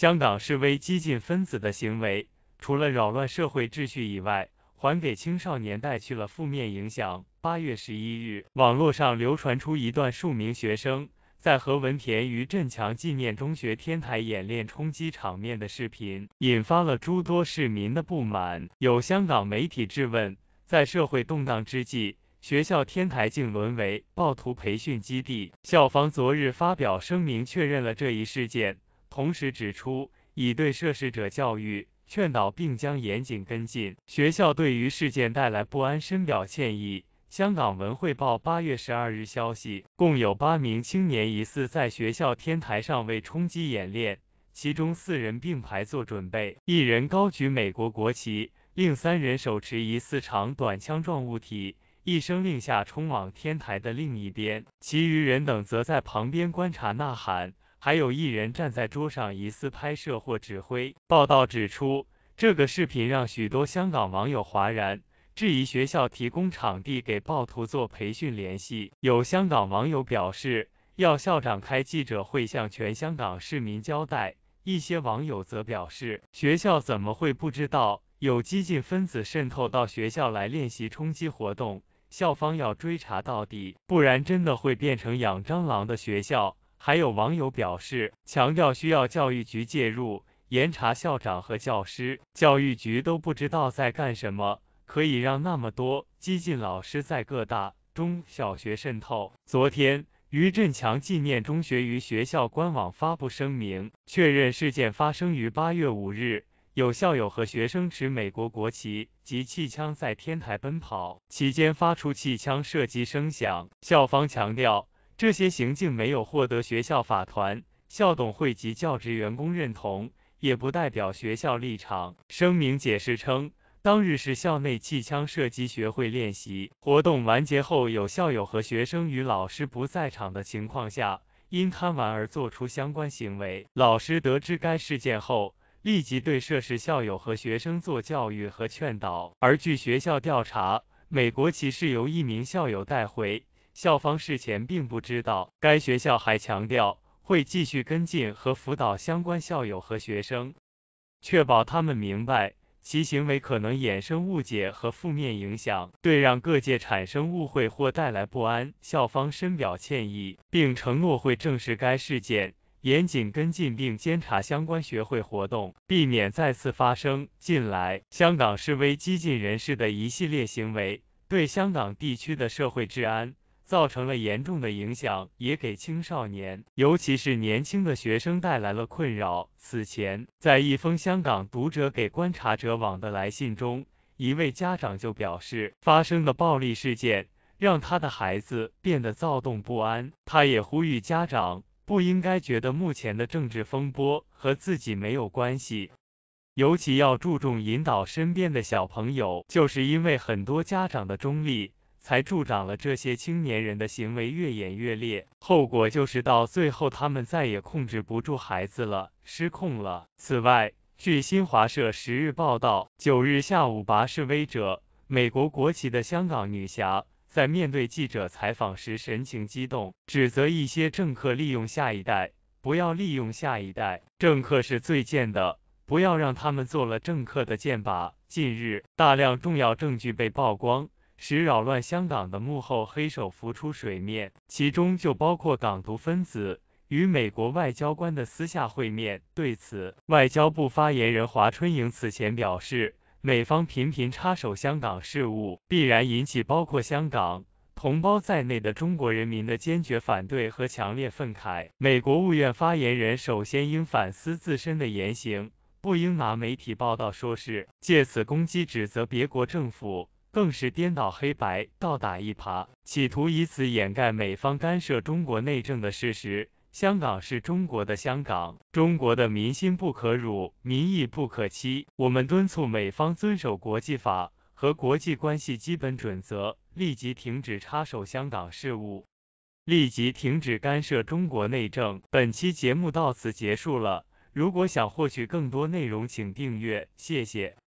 香港示威激进分子的行为，除了扰乱社会秩序以外，还给青少年带去了负面影响。八月十一日，网络上流传出一段数名学生在何文田于振强纪念中学天台演练冲击场面的视频，引发了诸多市民的不满。有香港媒体质问，在社会动荡之际，学校天台竟沦为暴徒培训基地？校方昨日发表声明，确认了这一事件。同时指出，已对涉事者教育、劝导，并将严谨跟进。学校对于事件带来不安，深表歉意。香港文汇报八月十二日消息，共有八名青年疑似在学校天台上为冲击演练，其中四人并排做准备，一人高举美国国旗，另三人手持疑似长短枪状物体，一声令下冲往天台的另一边，其余人等则在旁边观察、呐喊。还有一人站在桌上，疑似拍摄或指挥。报道指出，这个视频让许多香港网友哗然，质疑学校提供场地给暴徒做培训。联系有香港网友表示，要校长开记者会向全香港市民交代。一些网友则表示，学校怎么会不知道有激进分子渗透到学校来练习冲击活动？校方要追查到底，不然真的会变成养蟑螂的学校。还有网友表示，强调需要教育局介入，严查校长和教师，教育局都不知道在干什么，可以让那么多激进老师在各大中小学渗透。昨天，于振强纪念中学于学校官网发布声明，确认事件发生于八月五日，有校友和学生持美国国旗及气枪在天台奔跑，期间发出气枪射击声响。校方强调。这些行径没有获得学校法团、校董会及教职员工认同，也不代表学校立场。声明解释称，当日是校内气枪射击学会练习活动完结后，有校友和学生与老师不在场的情况下，因贪玩而做出相关行为。老师得知该事件后，立即对涉事校友和学生做教育和劝导。而据学校调查，美国骑是由一名校友带回。校方事前并不知道，该学校还强调会继续跟进和辅导相关校友和学生，确保他们明白其行为可能衍生误解和负面影响，对让各界产生误会或带来不安，校方深表歉意，并承诺会正视该事件，严谨跟进并监察相关学会活动，避免再次发生。近来，香港示威激进人士的一系列行为，对香港地区的社会治安。造成了严重的影响，也给青少年，尤其是年轻的学生带来了困扰。此前，在一封香港读者给观察者网的来信中，一位家长就表示，发生的暴力事件让他的孩子变得躁动不安。他也呼吁家长不应该觉得目前的政治风波和自己没有关系，尤其要注重引导身边的小朋友。就是因为很多家长的中立。才助长了这些青年人的行为越演越烈，后果就是到最后他们再也控制不住孩子了，失控了。此外，据新华社十日报道，九日下午，拔示威者美国国旗的香港女侠在面对记者采访时神情激动，指责一些政客利用下一代，不要利用下一代，政客是最贱的，不要让他们做了政客的剑靶。近日，大量重要证据被曝光。使扰乱香港的幕后黑手浮出水面，其中就包括港独分子与美国外交官的私下会面。对此，外交部发言人华春莹此前表示，美方频频插手香港事务，必然引起包括香港同胞在内的中国人民的坚决反对和强烈愤慨。美国务院发言人首先应反思自身的言行，不应拿媒体报道说事，借此攻击指责别国政府。更是颠倒黑白、倒打一耙，企图以此掩盖美方干涉中国内政的事实。香港是中国的香港，中国的民心不可辱，民意不可欺。我们敦促美方遵守国际法和国际关系基本准则，立即停止插手香港事务，立即停止干涉中国内政。本期节目到此结束了，如果想获取更多内容，请订阅，谢谢。